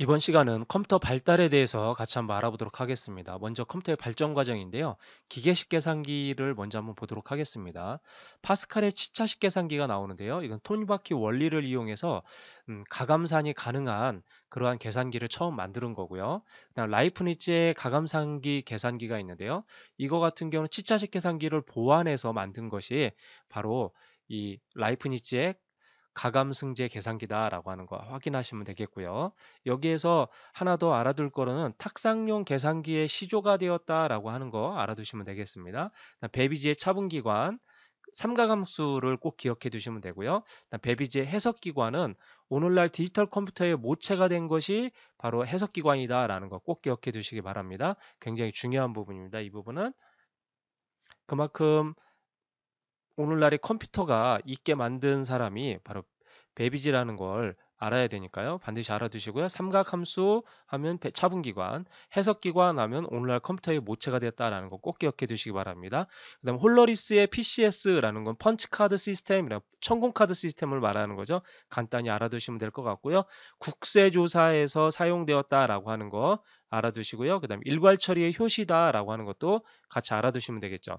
이번 시간은 컴퓨터 발달에 대해서 같이 한번 알아보도록 하겠습니다. 먼저 컴퓨터의 발전 과정인데요. 기계식 계산기를 먼저 한번 보도록 하겠습니다. 파스칼의 치차식 계산기가 나오는데요. 이건 토니바키 원리를 이용해서 음, 가감산이 가능한 그러한 계산기를 처음 만드는 거고요. 그다음 라이프니츠의 가감산기 계산기가 있는데요. 이거 같은 경우는 치차식 계산기를 보완해서 만든 것이 바로 이 라이프니츠의 가감승제 계산기다라고 하는 거 확인하시면 되겠고요. 여기에서 하나 더 알아둘 거는 로 탁상용 계산기의 시조가 되었다라고 하는 거 알아두시면 되겠습니다. 베비지의 차분기관, 삼가감수를꼭 기억해 두시면 되고요. 베비지의 해석기관은 오늘날 디지털 컴퓨터의 모체가 된 것이 바로 해석기관이다라는 거 꼭 기억해 두시기 바랍니다. 굉장히 중요한 부분입니다. 이 부분은 그만큼 오늘날의 컴퓨터가 있게 만든 사람이 바로 베비지라는 걸 알아야 되니까요. 반드시 알아두시고요. 삼각함수 하면 차분기관, 해석기관 하면 오늘날 컴퓨터의 모체가 됐다라는 거 꼭 기억해 두시기 바랍니다. 그 다음 홀러리스의 PCS라는 건 펀치카드 시스템이라 천공카드 시스템을 말하는 거죠. 간단히 알아두시면 될 것 같고요. 국세조사에서 사용되었다라고 하는 거 알아두시고요. 그 다음 일괄처리의 효시다라고 하는 것도 같이 알아두시면 되겠죠.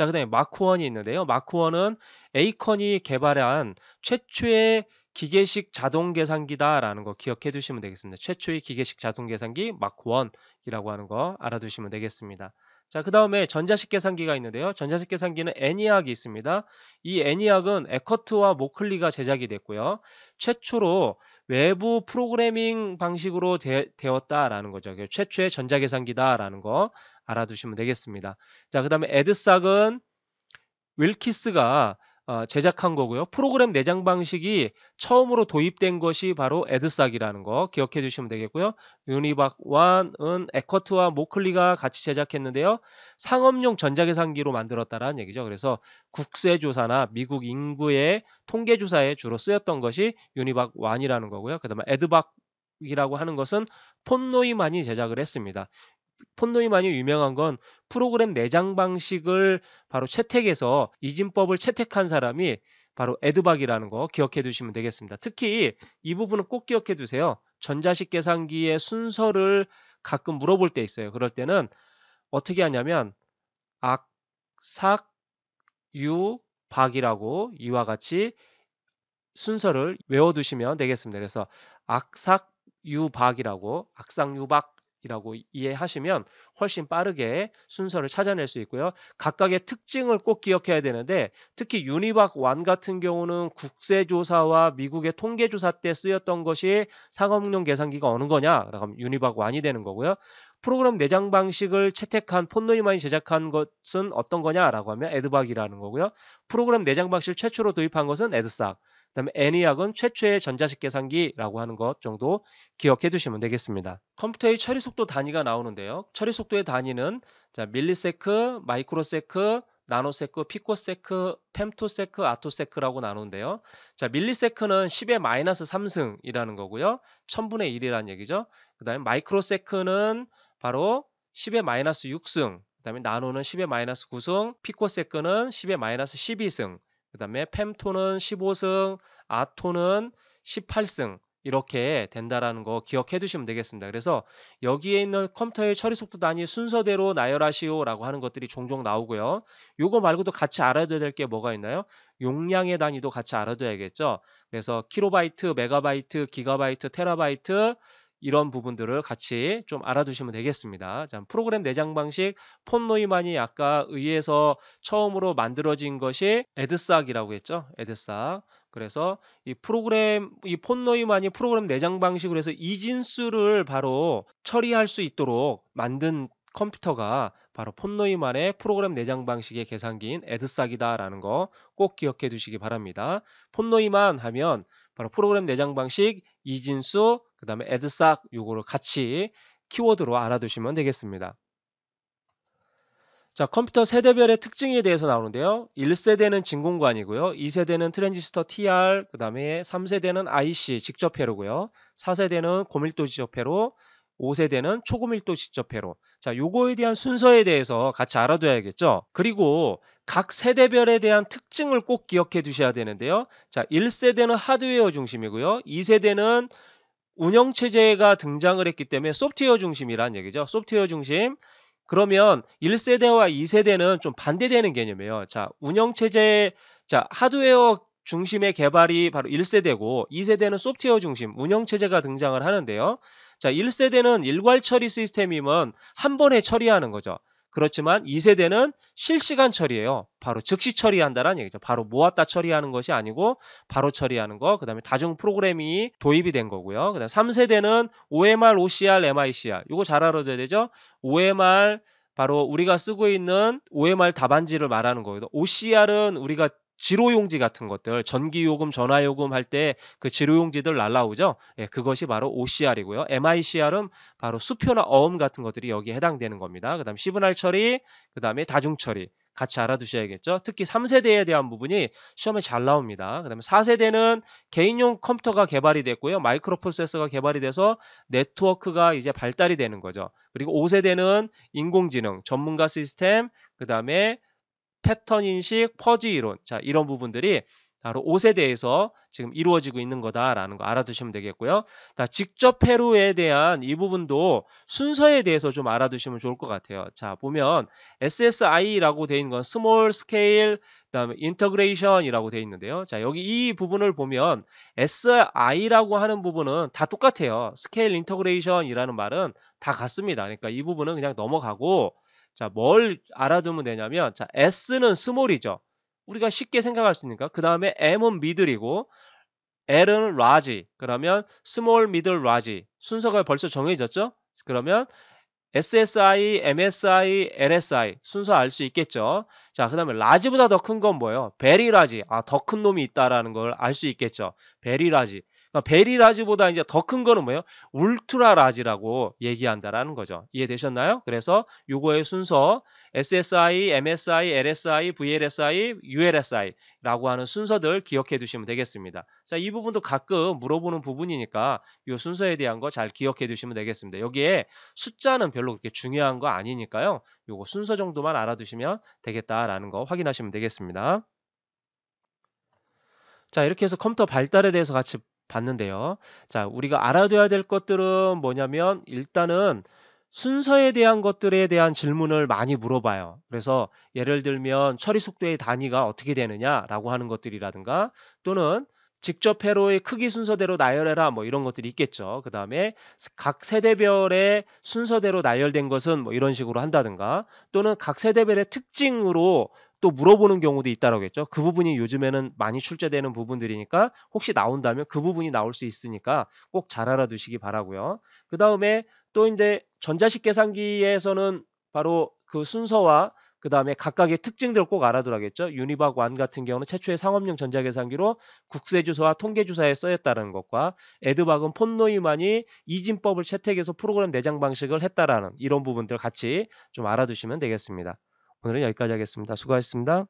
자, 그 다음에 마크원이 있는데요. 마크원은 에이컨이 개발한 최초의 기계식 자동 계산기다라는 거 기억해 두시면 되겠습니다. 최초의 기계식 자동 계산기 마크원이라고 하는 거 알아두시면 되겠습니다. 자, 그 다음에 전자식 계산기가 있는데요. 전자식 계산기는 애니악이 있습니다. 이 애니악은 에커트와 모클리가 제작이 됐고요. 최초로 외부 프로그래밍 방식으로 되, 었다라는 거죠. 최초의 전자계산기다라는 거 알아두시면 되겠습니다. 자, 그 다음에 에드삭은 윌키스가 어, 제작한 거고요. 프로그램 내장 방식이 처음으로 도입된 것이 바로 에드삭이라는 거 기억해 주시면 되겠고요. 유니박1은 에커트와 모클리가 같이 제작했는데요. 상업용 전자계산기로 만들었다라는 얘기죠. 그래서 국세조사나 미국 인구의 통계조사에 주로 쓰였던 것이 유니박1이라는 거고요. 그 다음에 에드박 이라고 하는 것은 폰노이만이 제작을 했습니다. 폰노이만이 유명한 건 프로그램 내장 방식을 바로 채택해서 이진법을 채택한 사람이 바로 에드박이라는 거 기억해 두시면 되겠습니다. 특히 이 부분은 꼭 기억해 두세요. 전자식 계산기의 순서를 가끔 물어볼 때 있어요. 그럴 때는 어떻게 하냐면 악, 삭, 유, 박이라고 이와 같이 순서를 외워두시면 되겠습니다. 그래서 악삭 유박이라고 악상 유박 이라고 이해하시면 훨씬 빠르게 순서를 찾아낼 수 있고요. 각각의 특징을 꼭 기억해야 되는데 특히 유니박 완 같은 경우는 국세조사와 미국의 통계조사 때 쓰였던 것이 상업용 계산기가 어느 거냐? 그럼 유니박 완이 되는 거고요. 프로그램 내장 방식을 채택한 폰노이만이 제작한 것은 어떤 거냐라고 하면 에드박이라는 거고요. 프로그램 내장 방식을 최초로 도입한 것은 에드삭. 그다음에 애니악은 최초의 전자식 계산기라고 하는 것 정도 기억해 두시면 되겠습니다. 컴퓨터의 처리 속도 단위가 나오는데요. 처리 속도의 단위는 자, 밀리세크, 마이크로세크, 나노세크, 피코세크, 펨토세크, 아토세크라고 나누는데요. 자, 밀리세크는 10의 마이너스 3승이라는 거고요. 1000분의 1이라는 얘기죠. 그 다음에 마이크로세크는 바로 10의 마이너스 6승, 그 다음에 나노는 10의 마이너스 9승, 피코세크는 10의 마이너스 12승, 그 다음에 펨토는 15승, 아토는 18승 이렇게 된다라는 거 기억해 두시면 되겠습니다. 그래서 여기에 있는 컴퓨터의 처리 속도 단위 순서대로 나열하시오라고 하는 것들이 종종 나오고요. 요거 말고도 같이 알아둬야 될 게 뭐가 있나요? 용량의 단위도 같이 알아둬야겠죠. 그래서 키로바이트, 메가바이트, 기가바이트, 테라바이트, 이런 부분들을 같이 좀 알아두시면 되겠습니다. 자, 프로그램 내장 방식 폰노이만이 아까 의해서 처음으로 만들어진 것이 에드싹이라고 했죠. 에드싹. 그래서 이 프로그램 이 폰노이만이 프로그램 내장 방식으로 해서 이진수를 바로 처리할 수 있도록 만든 컴퓨터가 바로 폰노이만의 프로그램 내장 방식의 계산기인 에드싹이다라는 거 꼭 기억해 두시기 바랍니다. 폰노이만 하면 바로 프로그램 내장 방식 이진수 그 다음에 애드싹 요거를 같이 키워드로 알아두시면 되겠습니다. 자, 컴퓨터 세대별의 특징에 대해서 나오는데요. 1세대는 진공관이고요. 2세대는 트랜지스터 TR, 그 다음에 3세대는 IC 직접회로고요. 4세대는 고밀도 직접회로, 5세대는 초고밀도 직접회로. 자, 요거에 대한 순서에 대해서 같이 알아둬야겠죠. 그리고 각 세대별에 대한 특징을 꼭 기억해 두셔야 되는데요. 자, 1세대는 하드웨어 중심이고요. 2세대는 운영 체제가 등장을 했기 때문에 소프트웨어 중심이란 얘기죠. 소프트웨어 중심. 그러면 1세대와 2세대는 좀 반대되는 개념이에요. 자, 운영 체제 자, 하드웨어 중심의 개발이 바로 1세대고 2세대는 소프트웨어 중심, 운영 체제가 등장을 하는데요. 자, 1세대는 일괄 처리 시스템이면 한 번에 처리하는 거죠. 그렇지만 2세대는 실시간 처리예요. 바로 즉시 처리한다라는 얘기죠. 바로 모았다 처리하는 것이 아니고 바로 처리하는 거. 그다음에 다중 프로그램이 도입이 된 거고요. 그다음 3세대는 OMR, OCR, MICR. 이거 잘 알아줘야 되죠. OMR 바로 우리가 쓰고 있는 OMR 답안지를 말하는 거예요. OCR은 우리가 지로용지 같은 것들 전기요금 전화요금 할 때 그 지로용지들 날라오죠 예, 그것이 바로 OCR이고요 MICR은 바로 수표나 어음 같은 것들이 여기에 해당되는 겁니다 그 다음 시분할 처리 그 다음에 다중 처리 같이 알아두셔야겠죠. 특히 3세대에 대한 부분이 시험에 잘 나옵니다. 그 다음에 4세대는 개인용 컴퓨터가 개발이 됐고요. 마이크로 프로세서가 개발이 돼서 네트워크가 이제 발달이 되는 거죠. 그리고 5세대는 인공지능, 전문가 시스템, 그 다음에 패턴 인식, 퍼지 이론. 자, 이런 부분들이 바로 옷에 대해서 지금 이루어지고 있는 거다라는 거 알아두시면 되겠고요. 자, 직접 페루에 대한 이 부분도 순서에 대해서 좀 알아두시면 좋을 것 같아요. 자, 보면 SSI라고 돼 있는 건 스몰 스케일 그다음에 인터그레이션이라고 돼 있는데요. 자, 여기 이 부분을 보면 SI라고 하는 부분은 다 똑같아요. 스케일 인터그레이션이라는 말은 다 같습니다. 그러니까 이 부분은 그냥 넘어가고 자, 뭘 알아두면 되냐면 자, S는 스몰이죠. 우리가 쉽게 생각할 수 있으니까. 그 다음에 M은 미들이고 L은 라지. 그러면 스몰, 미들, 라지. 순서가 벌써 정해졌죠? 그러면 SSI, MSI, LSI 순서 알 수 있겠죠. 자, 그 다음에 라지보다 더 큰 건 뭐예요? 베리 라지. 아, 더 큰 놈이 있다라는 걸 알 수 있겠죠. 베리 라지. 그러니까 베리 라지보다 이제 더 큰 거는 뭐예요? 울트라 라지라고 얘기한다라는 거죠. 이해되셨나요? 그래서 요거의 순서 SSI, MSI, LSI, VLSI, ULSI라고 하는 순서들 기억해 두시면 되겠습니다. 자, 이 부분도 가끔 물어보는 부분이니까 요 순서에 대한 거 잘 기억해 두시면 되겠습니다. 여기에 숫자는 별로 그렇게 중요한 거 아니니까요. 요거 순서 정도만 알아두시면 되겠다라는 거 확인하시면 되겠습니다. 자, 이렇게 해서 컴퓨터 발달에 대해서 같이 봤는데요. 자, 우리가 알아둬야 될 것들은 뭐냐면 일단은 순서에 대한 것들에 대한 질문을 많이 물어봐요. 그래서 예를 들면 처리 속도의 단위가 어떻게 되느냐라고 하는 것들이라든가 또는 직접 회로의 크기 순서대로 나열해라 뭐 이런 것들이 있겠죠. 그 다음에 각 세대별의 순서대로 나열된 것은 뭐 이런 식으로 한다든가 또는 각 세대별의 특징으로 또 물어보는 경우도 있다라고 했죠. 그 부분이 요즘에는 많이 출제되는 부분들이니까 혹시 나온다면 그 부분이 나올 수 있으니까 꼭 잘 알아두시기 바라고요. 그 다음에 또 이제 전자식 계산기에서는 바로 그 순서와 그 다음에 각각의 특징들을 꼭 알아두라겠죠. 유니박 완 같은 경우는 최초의 상업용 전자계산기로 국세주소와 통계주사에 써였다는 것과 에드박은 폰노이만이 이진법을 채택해서 프로그램 내장 방식을 했다라는 이런 부분들 같이 좀 알아두시면 되겠습니다. 오늘은 여기까지 하겠습니다. 수고하셨습니다.